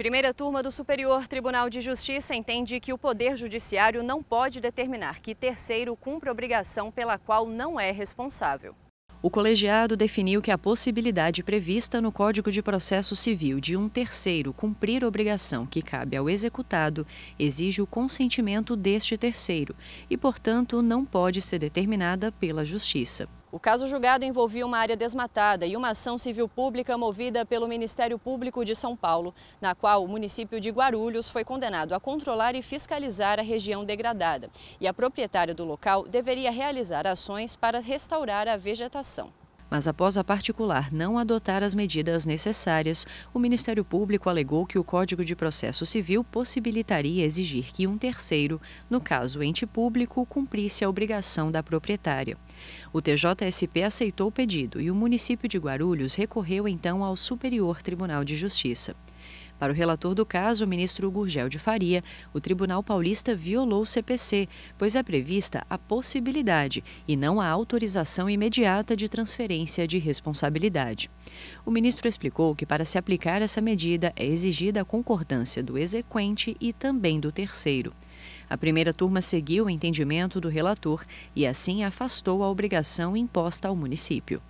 Primeira turma do Superior Tribunal de Justiça entende que o Poder Judiciário não pode determinar que terceiro cumpra obrigação pela qual não é responsável. O colegiado definiu que a possibilidade prevista no Código de Processo Civil de um terceiro cumprir obrigação que cabe ao executado exige o consentimento deste terceiro e, portanto, não pode ser determinada pela Justiça. O caso julgado envolvia uma área desmatada e uma ação civil pública movida pelo Ministério Público de São Paulo, na qual o município de Guarulhos foi condenado a controlar e fiscalizar a região degradada. E a proprietária do local deveria realizar ações para restaurar a vegetação mas após a particular não adotar as medidas necessárias, o Ministério Público alegou que o Código de Processo Civil possibilitaria exigir que um terceiro, no caso ente público, cumprisse a obrigação da proprietária. O TJSP aceitou o pedido e o município de Guarulhos recorreu então ao Superior Tribunal de Justiça. Para o relator do caso, o ministro Gurgel de Faria, o Tribunal Paulista violou o CPC, pois é prevista a possibilidade e não a autorização imediata de transferência de responsabilidade. O ministro explicou que para se aplicar essa medida é exigida a concordância do exequente e também do terceiro. A primeira turma seguiu o entendimento do relator e assim afastou a obrigação imposta ao município.